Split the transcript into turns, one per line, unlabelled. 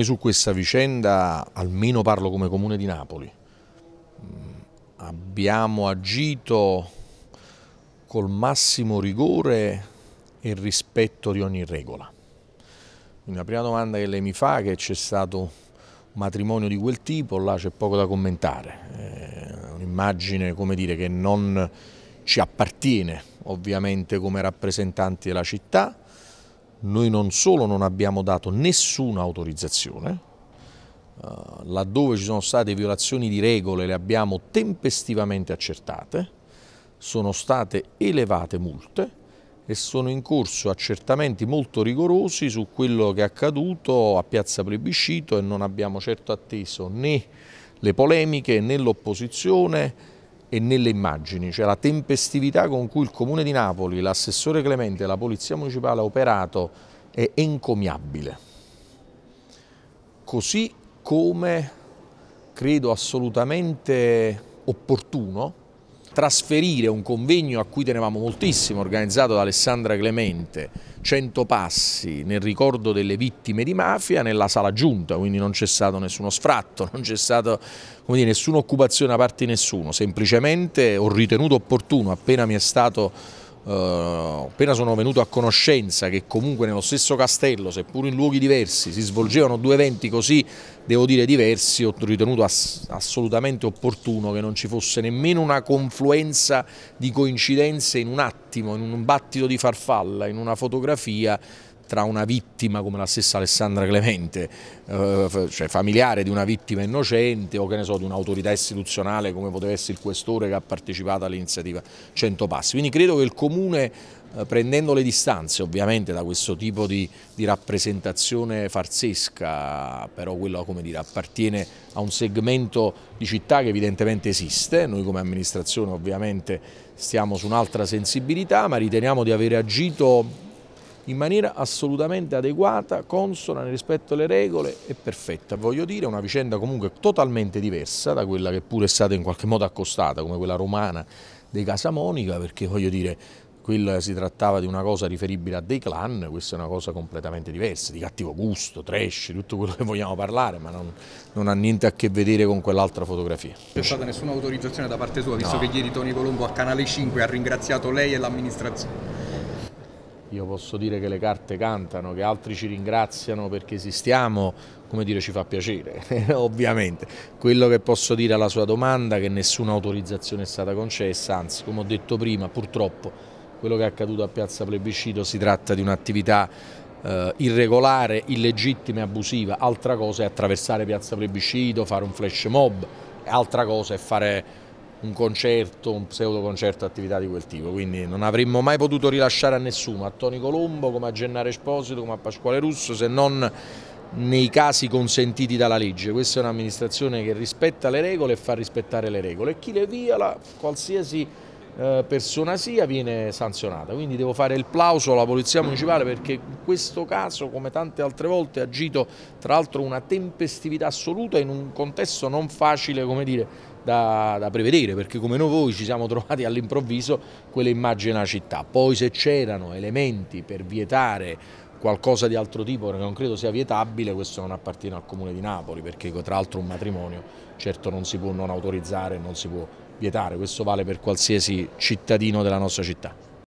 Noi su questa vicenda, almeno parlo come Comune di Napoli, mm, abbiamo agito col massimo rigore e rispetto di ogni regola. la prima domanda che lei mi fa è che c'è stato un matrimonio di quel tipo, là c'è poco da commentare, è eh, un'immagine dire, che non ci appartiene ovviamente come rappresentanti della città, noi non solo non abbiamo dato nessuna autorizzazione, eh, laddove ci sono state violazioni di regole le abbiamo tempestivamente accertate, sono state elevate multe e sono in corso accertamenti molto rigorosi su quello che è accaduto a Piazza Plebiscito e non abbiamo certo atteso né le polemiche né l'opposizione e nelle immagini, cioè la tempestività con cui il Comune di Napoli, l'assessore Clemente e la Polizia Municipale ha operato è encomiabile. Così come credo assolutamente opportuno trasferire un convegno a cui tenevamo moltissimo, organizzato da Alessandra Clemente, 100 passi nel ricordo delle vittime di mafia nella sala giunta, quindi non c'è stato nessuno sfratto, non c'è stata nessuna occupazione da parte di nessuno, semplicemente ho ritenuto opportuno, appena mi è stato eh, appena sono venuto a conoscenza che comunque nello stesso castello, seppur in luoghi diversi, si svolgevano due eventi così, devo dire diversi, ho ritenuto ass assolutamente opportuno che non ci fosse nemmeno una confluenza di coincidenze in un attimo, in un battito di farfalla, in una fotografia tra una vittima come la stessa Alessandra Clemente, eh, cioè familiare di una vittima innocente o che ne so, di un'autorità istituzionale come poteva essere il questore che ha partecipato all'iniziativa 100 Passi. Quindi credo che il Comune eh, prendendo le distanze ovviamente da questo tipo di, di rappresentazione farsesca, però quello dire, appartiene a un segmento di città che evidentemente esiste, noi come amministrazione ovviamente stiamo su un'altra sensibilità, ma riteniamo di aver agito in maniera assolutamente adeguata, consona nel rispetto alle regole e perfetta. Voglio dire, una vicenda comunque totalmente diversa da quella che pure è stata in qualche modo accostata, come quella romana di Casa Monica, perché voglio dire, quella si trattava di una cosa riferibile a dei clan, questa è una cosa completamente diversa, di cattivo gusto, trash, tutto quello che vogliamo parlare, ma non, non ha niente a che vedere con quell'altra fotografia. Non c'è stata nessuna autorizzazione da parte sua, visto no. che ieri Tony Colombo a Canale 5 ha ringraziato lei e l'amministrazione? io posso dire che le carte cantano, che altri ci ringraziano perché esistiamo, come dire ci fa piacere, ovviamente. Quello che posso dire alla sua domanda è che nessuna autorizzazione è stata concessa, anzi come ho detto prima purtroppo quello che è accaduto a Piazza Plebiscito si tratta di un'attività eh, irregolare, illegittima e abusiva, altra cosa è attraversare Piazza Plebiscito, fare un flash mob, altra cosa è fare un concerto, un pseudo concerto, attività di quel tipo, quindi non avremmo mai potuto rilasciare a nessuno, a Toni Colombo, come a Gennaro Esposito, come a Pasquale Russo, se non nei casi consentiti dalla legge. Questa è un'amministrazione che rispetta le regole e fa rispettare le regole e chi le viola, qualsiasi eh, persona sia viene sanzionata. Quindi devo fare il plauso alla Polizia Municipale perché in questo caso, come tante altre volte, ha agito tra l'altro una tempestività assoluta in un contesto non facile, come dire, da, da, prevedere perché come noi voi ci siamo trovati all'improvviso quelle immagini della città. Poi se c'erano elementi per vietare qualcosa di altro tipo, perché non credo sia vietabile, questo non appartiene al Comune di Napoli, perché tra l'altro un matrimonio certo non si può non autorizzare, non si può vietare, questo vale per qualsiasi cittadino della nostra città.